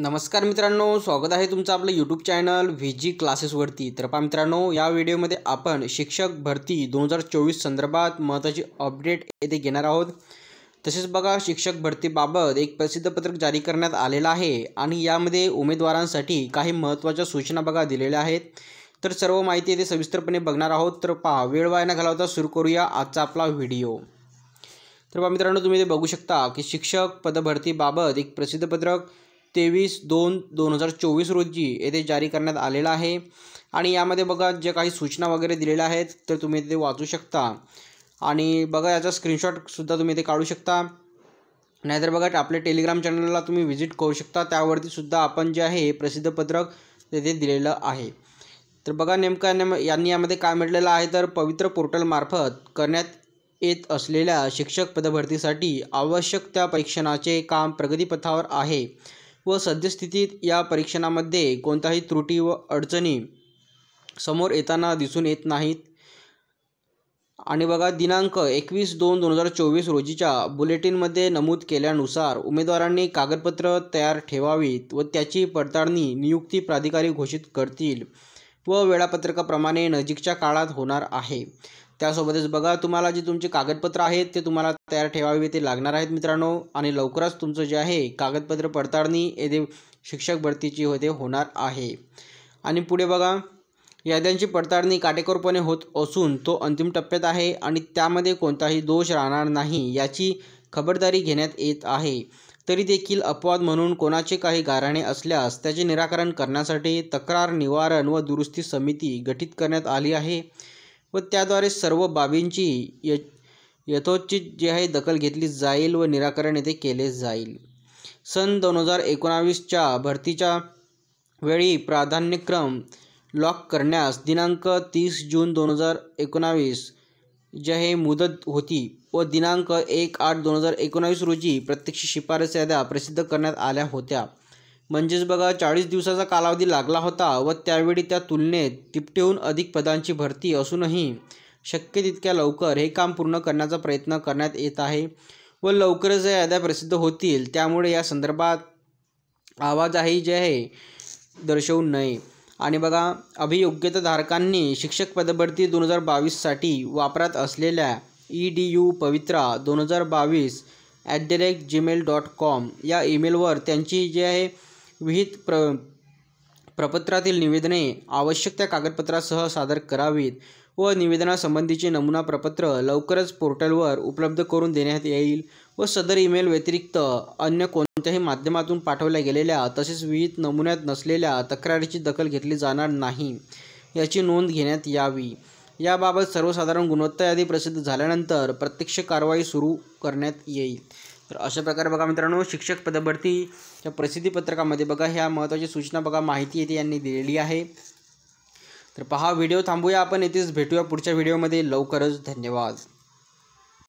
नमस्कार मित्रांनो स्वागत आहे तुमचं आपलं यूट्यूब चॅनल व्ही जी क्लासेसवरती तर पहा मित्रांनो या व्हिडिओमध्ये आपण शिक्षक भरती दोन हजार चोवीस संदर्भात महत्त्वाची अपडेट येथे घेणार आहोत तसेच बघा शिक्षक भरतीबाबत एक प्रसिद्ध पत्रक जारी करण्यात आलेलं आहे आणि यामध्ये उमेदवारांसाठी काही महत्त्वाच्या सूचना बघा दिलेल्या आहेत तर सर्व माहिती येथे सविस्तरपणे बघणार आहोत तर पहा वेळ वाया न घालवता सुरू करूया आजचा आपला व्हिडिओ तर पहा मित्रांनो तुम्ही ते बघू शकता की शिक्षक पदभरतीबाबत एक प्रसिद्ध पत्रक तेवीस दोन दोन हजार चोवीस रोजी येथे जारी करण्यात आलेला आहे आणि यामध्ये बघा जे काही सूचना वगैरे दिलेल्या आहेत तर तुम्ही ते वाचू शकता आणि बघा याचा स्क्रीनशॉटसुद्धा तुम्ही ते काढू शकता नाहीतर बघा आपल्या टेलिग्राम चॅनलला तुम्ही व्हिजिट करू शकता त्यावरतीसुद्धा आपण जे आहे प्रसिद्ध पत्रक तेथे दिलेलं आहे तर बघा नेमकं नेम यांनी यामध्ये काय म्हटलेलं आहे तर पवित्र पोर्टलमार्फत करण्यात येत असलेल्या शिक्षक पदभरतीसाठी आवश्यक त्या परीक्षणाचे काम प्रगतीपथावर आहे व सद्यस्थितीत या परीक्षणामध्ये कोणताही त्रुटी व अडचणी समोर येताना दिसून येत नाहीत आणि बघा दिनांक एकवीस दोन दोन हजार चोवीस रोजीच्या बुलेटिनमध्ये नमूद केल्यानुसार उमेदवारांनी कागदपत्र तयार ठेवावीत व त्याची पडताळणी नियुक्ती प्राधिकारी घोषित करतील व वेळापत्रकाप्रमाणे नजीकच्या काळात होणार आहे त्यासोबतच बघा तुम्हाला जे तुमचे कागदपत्र आहेत ते तुम्हाला तयार ठेवावे ते लागणार आहेत मित्रांनो आणि लवकरच तुमचं जे आहे कागदपत्र पडताळणी येथे शिक्षक भरतीची होते होणार आहे आणि पुढे बघा याद्यांची पडताळणी काटेकोरपणे होत असून तो अंतिम टप्प्यात आहे आणि त्यामध्ये कोणताही दोष राहणार नाही याची खबरदारी घेण्यात येत आहे तरी देखील अपवाद म्हणून कोणाचे काही गाराणे असल्यास त्याचे निराकरण करण्यासाठी तक्रार निवारण व दुरुस्ती समिती गठीत करण्यात आली आहे व त्याद्वारे सर्व बाबींची य यथोचित जे आहे दखल घेतली जाईल व निराकरण येथे केले जाईल सन दोन हजार एकोणावीसच्या भरतीच्या वेळी प्राधान्यक्रम लॉक करण्यास दिनांक तीस जून दोन हजार एकोणावीस जे हे मुदत होती व दिनांक एक आठ दोन हजार एकोणावीस रोजी प्रत्यक्ष शिफारस याद्या प्रसिद्ध करण्यात आल्या होत्या म्हणजेच बघा चाळीस दिवसाचा कालावधी लागला होता व त्यावेळी त्या तुलनेत तिपटेहून अधिक पदांची भरती असूनही शक्य तितक्या लवकर हे काम पूर्ण करण्याचा प्रयत्न करण्यात येत आहे व लवकरच या याद्या प्रसिद्ध होतील त्यामुळे या संदर्भात आवाज आहे जे आहे दर्शवू नये आणि बघा अभियोग्यताधारकांनी शिक्षक पदभरती दोन हजार बावीससाठी वापरात असलेल्या ई डी यू पवित्रा दोन हजार बावीस at the rate Gmail dot com या ईमेलवर त्यांची जी आहे विहित प्र प्रपत्रातील निवेदने आवश्यक त्या कागदपत्रासह सादर करावीत व निवेदनासंबंधीचे नमुना प्रपत्र लवकरच पोर्टलवर उपलब्ध करून देण्यात येईल व सदर ईमेल व्यतिरिक्त अन्य कोणत्याही माध्यमातून पाठवल्या गेलेल्या तसेच विहित नमुन्यात नसलेल्या तक्रारीची दखल घेतली जाणार नाही याची नोंद घेण्यात यावी याबाबत सर्वसाधारण गुणवत्ता यादी प्रसिद्ध झाल्यानंतर प्रत्यक्ष कारवाई सुरू करण्यात येईल तर अशा प्रकारे बघा मित्रांनो शिक्षक पदभरतीच्या प्रसिद्धीपत्रकामध्ये बघा ह्या महत्त्वाची सूचना बघा माहिती येथे यांनी दिलेली आहे तर पहा व्हिडिओ थांबूया आपण येथेच भेटूया पुढच्या व्हिडिओमध्ये लवकरच धन्यवाद